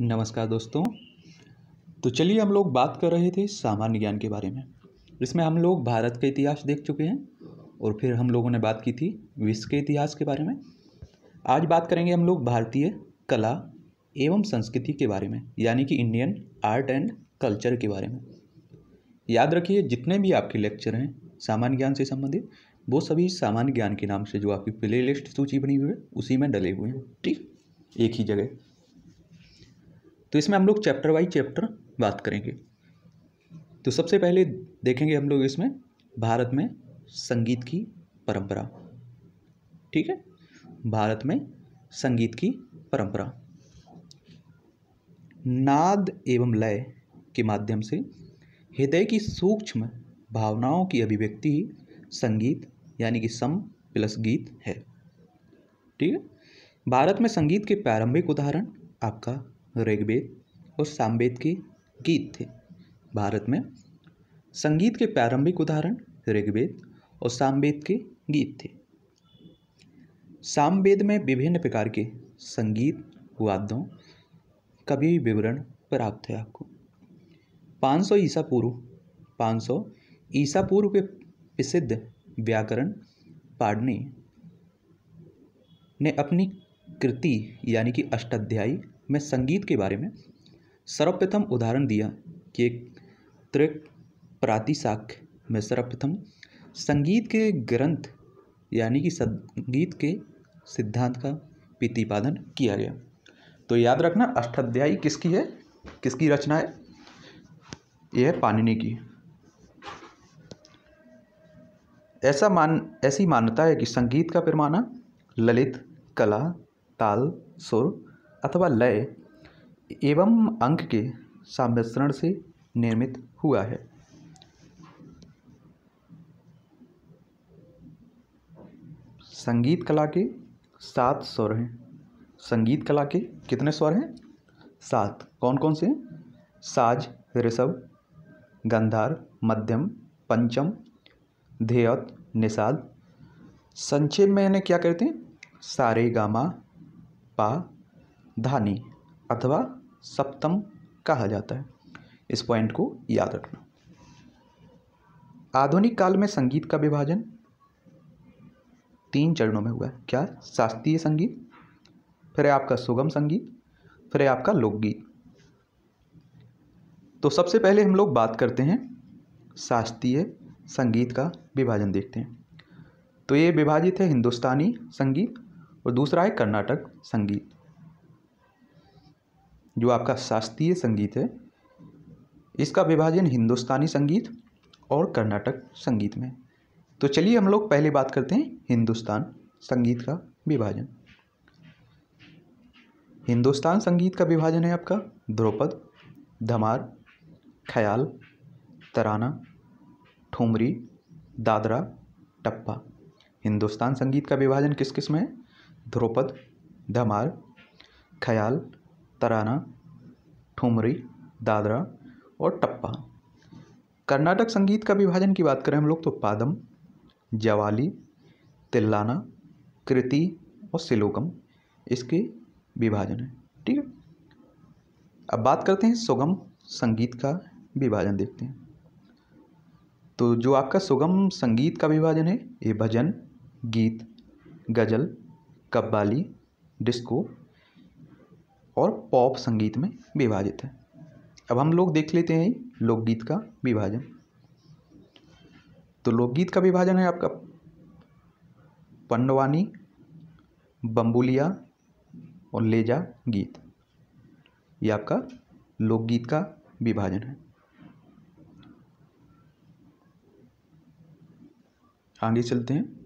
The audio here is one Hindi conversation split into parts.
नमस्कार दोस्तों तो चलिए हम लोग बात कर रहे थे सामान्य ज्ञान के बारे में इसमें हम लोग भारत का इतिहास देख चुके हैं और फिर हम लोगों ने बात की थी विश्व के इतिहास के बारे में आज बात करेंगे हम लोग भारतीय कला एवं संस्कृति के बारे में यानी कि इंडियन आर्ट एंड कल्चर के बारे में याद रखिए जितने भी आपके लेक्चर हैं सामान्य ज्ञान से संबंधित वो सभी सामान्य ज्ञान के नाम से जो आपकी प्ले लिस्ट सूची बनी हुई है उसी में डले हुए हैं ठीक एक ही जगह तो इसमें हम लोग चैप्टर बाई चैप्टर बात करेंगे तो सबसे पहले देखेंगे हम लोग इसमें भारत में संगीत की परंपरा ठीक है भारत में संगीत की परंपरा नाद एवं लय के माध्यम से हृदय की सूक्ष्म भावनाओं की अभिव्यक्ति ही संगीत यानी कि सम प्लस गीत है ठीक है भारत में संगीत के प्रारंभिक उदाहरण आपका ऋग्वेद और सामवेद के गीत थे भारत में संगीत के प्रारंभिक उदाहरण ऋग्वेद और सामवेद के गीत थे सामवेद में विभिन्न प्रकार के संगीत वाद्यों का भी विवरण प्राप्त है आपको 500 ईसा पूर्व 500 ईसा पूर्व के प्रसिद्ध व्याकरण पाड़नी ने अपनी कृति यानी कि अष्टाध्यायी में संगीत के बारे में सर्वप्रथम उदाहरण दिया कि एक त्रिक प्रातिशाख में सर्वप्रथम संगीत के ग्रंथ यानी कि संगीत के सिद्धांत का प्रतिपादन किया गया तो याद रखना अष्टाध्यायी किसकी है किसकी रचना है यह है पाणिनि की ऐसा मान ऐसी मान्यता है कि संगीत का पैमाना ललित कला ताल सुर अथवा लय एवं अंक के सम्मिश्रण से निर्मित हुआ है संगीत कला के सात स्वर हैं संगीत कला के कितने स्वर हैं सात कौन कौन से साज ऋषभ गंधार मध्यम पंचम ध्यत निषाद संक्षेप में इन्हें क्या कहते हैं सारे गामा पा धानी अथवा सप्तम कहा जाता है इस पॉइंट को याद रखना आधुनिक काल में संगीत का विभाजन तीन चरणों में हुआ है क्या शास्त्रीय संगीत फिर आपका सुगम संगीत फिर आपका लोकगीत तो सबसे पहले हम लोग बात करते हैं शास्त्रीय संगीत का विभाजन देखते हैं तो ये विभाजित है हिंदुस्तानी संगीत और दूसरा है कर्नाटक संगीत जो आपका शास्त्रीय संगीत है इसका विभाजन हिंदुस्तानी संगीत और कर्नाटक संगीत में तो चलिए हम लोग पहले बात करते हैं हिंदुस्तान संगीत का विभाजन हिंदुस्तान संगीत का विभाजन है आपका द्रौपद धमार ख्याल तराना ठुमरी दादरा टप्पा हिंदुस्तान संगीत का विभाजन किस किस में है ध्रुपद धमार ख्याल तराना ठुमरी दादरा और टप्पा कर्नाटक संगीत का विभाजन की बात करें हम लोग तो पादम जवाली तिल्लाना कृति और सिलोकम इसके विभाजन है ठीक है अब बात करते हैं सुगम संगीत का विभाजन देखते हैं तो जो आपका सुगम संगीत का विभाजन है ये भजन गीत गज़ल कब्बाली डिस्को और पॉप संगीत में विभाजित है अब हम लोग देख लेते हैं लोकगीत का विभाजन तो लोकगीत का विभाजन है आपका पंडवानी बम्बुलिया और लेजा गीत ये आपका लोकगीत का विभाजन है आगे चलते हैं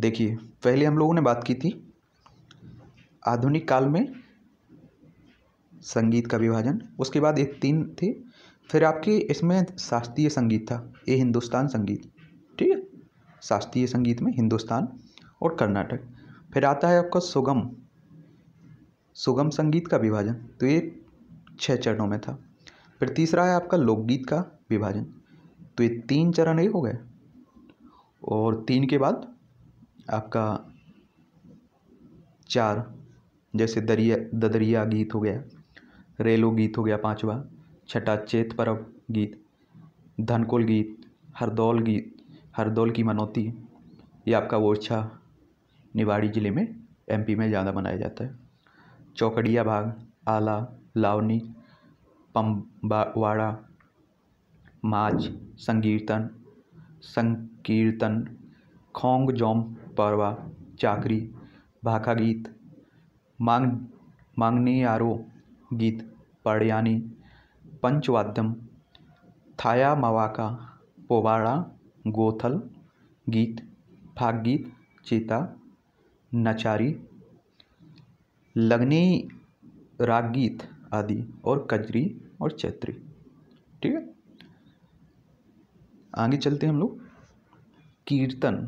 देखिए पहले हम लोगों ने बात की थी आधुनिक काल में संगीत का विभाजन उसके बाद एक तीन थे फिर आपके इसमें शास्त्रीय संगीत था ये हिंदुस्तान संगीत ठीक है शास्त्रीय संगीत में हिंदुस्तान और कर्नाटक फिर आता है आपका सुगम सुगम संगीत का विभाजन तो ये छः चरणों में था फिर तीसरा है आपका लोकगीत का विभाजन तो ये तीन चरण एक हो गए और तीन के बाद आपका चार जैसे दरिया ददरिया गीत हो गया रेलो गीत हो गया पाँचवा छठा चेत पर्व गीत धनकोल गीत हरदौल गीत हरदौल की मनौती ये आपका ओरछा निवाड़ी ज़िले में एमपी में ज़्यादा मनाया जाता है चौकड़िया भाग आला लावनी पम्बावाड़ा माच संगीर्तन संकीर्तन खोंग जोम परवा चाकरी भाखा गीत मांग आरो गीत पड़यानी पंचवाद्यम थाया मवाका पोवाड़ा गोथल गीत गीत चेता नचारी लगनी गीत आदि और कजरी और चैत्री ठीक है आगे चलते हैं हम लोग कीर्तन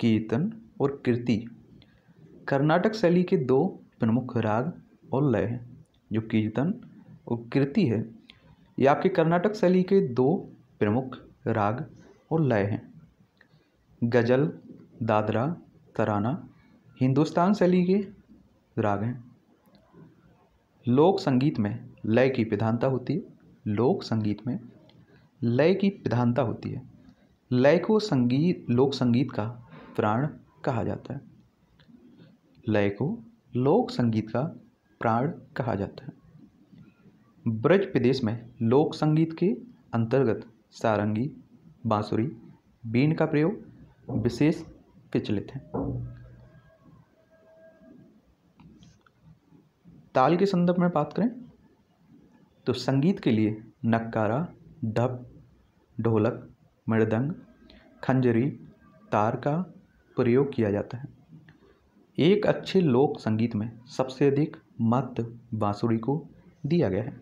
कीर्तन और कृति कर्नाटक शैली के दो प्रमुख राग और लय हैं जो कीर्तन और कृति है ये आपके कर्नाटक शैली के दो प्रमुख राग और लय हैं गज़ल दादरा तराना हिंदुस्तान शैली के राग हैं लोक संगीत में लय की प्रधानता होती है लोक संगीत में लय की प्रधानता होती है लय को संगीत लोक संगीत का प्राण कहा जाता है लय को लोक संगीत का प्राण कहा जाता है ब्रज प्रदेश में लोक संगीत के अंतर्गत सारंगी बांसुरी बीन का प्रयोग विशेष प्रचलित है ताल के संदर्भ में बात करें तो संगीत के लिए नक्कारा ढप ढोलक मृदंग खंजरी तार का प्रयोग किया जाता है एक अच्छे लोक संगीत में सबसे अधिक महत्व बांसुरी को दिया गया है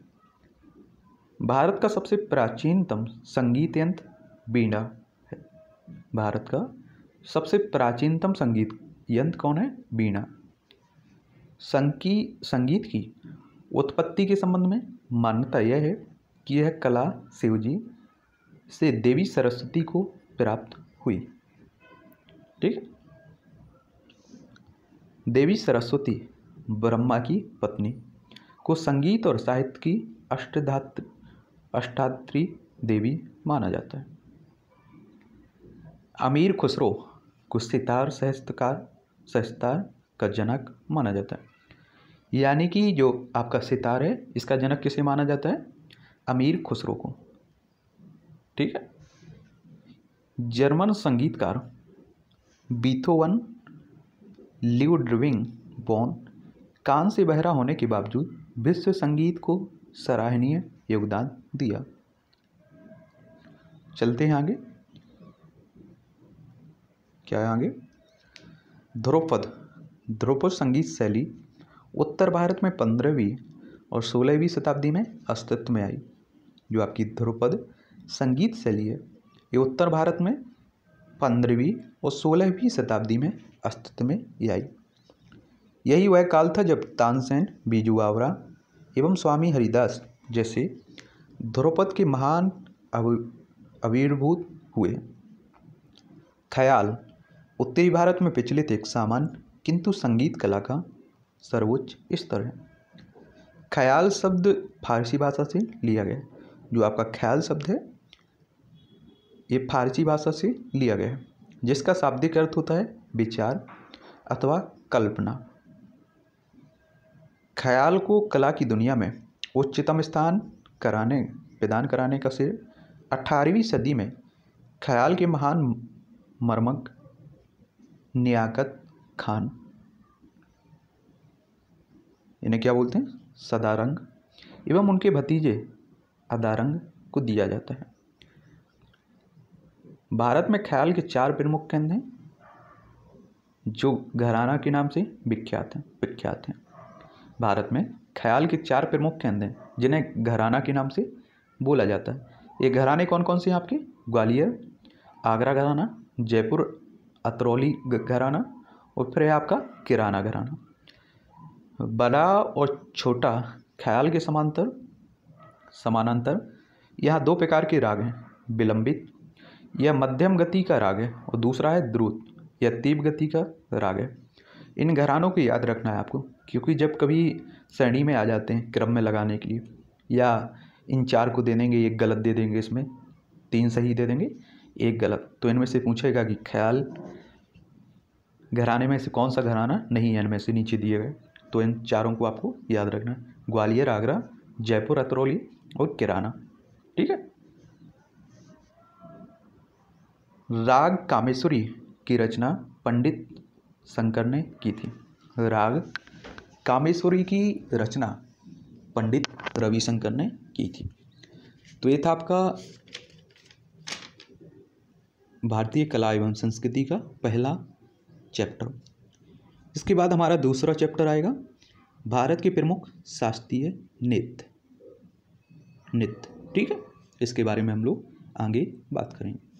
भारत का सबसे प्राचीनतम संगीत यंत्र बीड़ा है भारत का सबसे प्राचीनतम संगीत यंत्र कौन है बीणा संकी संगीत की उत्पत्ति के संबंध में मान्यता यह है कि यह कला शिवजी से देवी सरस्वती को प्राप्त हुई ठीक देवी सरस्वती ब्रह्मा की पत्नी को संगीत और साहित्य की अष्टधात अष्टात्री देवी माना जाता है अमीर खुसरो को सितार सहस्तकार सहस्तार का जनक माना जाता है यानी कि जो आपका सितार है इसका जनक किसे माना जाता है अमीर खुसरो को ठीक है जर्मन संगीतकार बीथोवन ड्रिविंग बॉन कान से बहरा होने के बावजूद विश्व संगीत को सराहनीय योगदान दिया चलते हैं आगे क्या है आगे ध्रुपद ध्रुपद संगीत शैली उत्तर भारत में पंद्रहवीं और सोलहवीं शताब्दी में अस्तित्व में आई जो आपकी ध्रुपद संगीत शैली है ये उत्तर भारत में पंद्रहवीं और सोलहवीं शताब्दी में अस्तित्व में आई यही वह काल था जब तानसेन बीजू आवरा एवं स्वामी हरिदास जैसे ध्रुपद के महान आविर्भूत हुए ख्याल उत्तरी भारत में प्रचलित एक सामान्य किंतु संगीत कला का सर्वोच्च स्तर है ख्याल शब्द फारसी भाषा से लिया गया जो आपका ख्याल शब्द है ये फारसी भाषा से लिया गया है जिसका शाब्दिक अर्थ होता है विचार अथवा कल्पना ख्याल को कला की दुनिया में उच्चतम स्थान कराने प्रदान कराने का सिर अठारहवीं सदी में ख्याल के महान मर्मक नियाकत खान इन्हें क्या बोलते हैं सदारंग एवं उनके भतीजे अदारंग को दिया जाता है भारत में ख्याल के चार प्रमुख केंद्र हैं जो घराना के नाम से विख्यात हैं विख्यात हैं भारत में ख्याल के चार प्रमुख केंद्र हैं जिन्हें घराना के नाम से बोला जाता है ये घराने कौन कौन से हैं आपके ग्वालियर आगरा घराना जयपुर अतरौली घराना और फिर है आपका किराना घराना बड़ा और छोटा ख्याल के समांतर समानांतर यहाँ दो प्रकार के राग हैं विलंबित यह मध्यम गति का राग है और दूसरा है द्रुत यह तीव्र गति का राग है इन घरानों को याद रखना है आपको क्योंकि जब कभी श्रेणी में आ जाते हैं क्रम में लगाने के लिए या इन चार को दे देंगे एक गलत दे देंगे इसमें तीन सही दे देंगे एक गलत तो इनमें से पूछेगा कि ख्याल घराने में से कौन सा घराना नहीं है इनमें से नीचे दिए गए तो इन चारों को आपको याद रखना ग्वालियर आगरा जयपुर अतरौली और किराना ठीक है राग कामेश्वरी की रचना पंडित शंकर ने की थी राग कामेश्वरी की रचना पंडित रविशंकर ने की थी तो ये था आपका भारतीय कला एवं संस्कृति का पहला चैप्टर इसके बाद हमारा दूसरा चैप्टर आएगा भारत के प्रमुख शास्त्रीय नृत्य नृत्य ठीक है इसके बारे में हम लोग आगे बात करेंगे